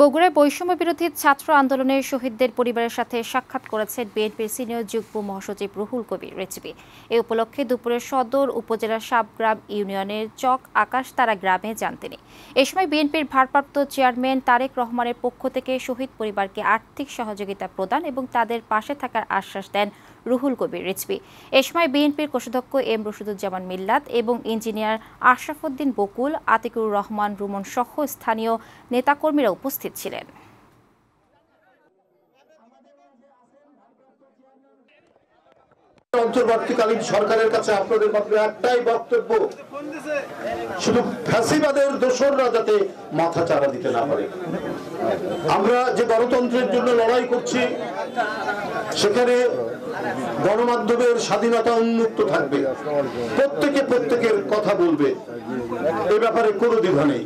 বগুড়ায় বৈষম্য বিরোধী ছাত্র আন্দোলনের শহীদদের পরিবারের সাথে সাক্ষাৎ করেছেন বিএনপির সিনিয়র যুগ্ম মহাসচিব রুহুল কবির রেজিবি এ উপলক্ষে দুপুরে সদর উপজেলার সাবগ্রাম ইউনিয়নের চক আকাশতারা গ্রামে যান তিনি এ সময় বিএনপির ভারপ্রাপ্ত চেয়ারম্যান তারেক রহমানের পক্ষ থেকে শহীদ পরিবারকে আর্থিক সহযোগিতা প্রদান এবং তাদের পাশে থাকার আশ্বাস দেন রুহুল কবির রিজভি এ সময় বিএনপির কোষাধ্যক্ষ এম রশিদুজ্জামান মিল্লাত এবং ইঞ্জিনিয়ার আশরাফুদ্দিন বকুল আতিকুর রহমান রুমন সহ স্থানীয় নেতাকর্মীরা উপস্থিত ছিলেন অন্তর্বর্তীকালীন সরকারের কাছে আপনাদের মাত্র একটাই বক্তব্য শুধু ফ্যাসিবাদের দোসররা যাতে মাথা চারা দিতে না পারে আমরা যে গণতন্ত্রের জন্য লড়াই করছি সেখানে গণমাধ্যমের স্বাধীনতা উন্মুক্ত থাকবে প্রত্যেকে প্রত্যেকের কথা বলবে এ ব্যাপারে কোনো দ্বিধা নেই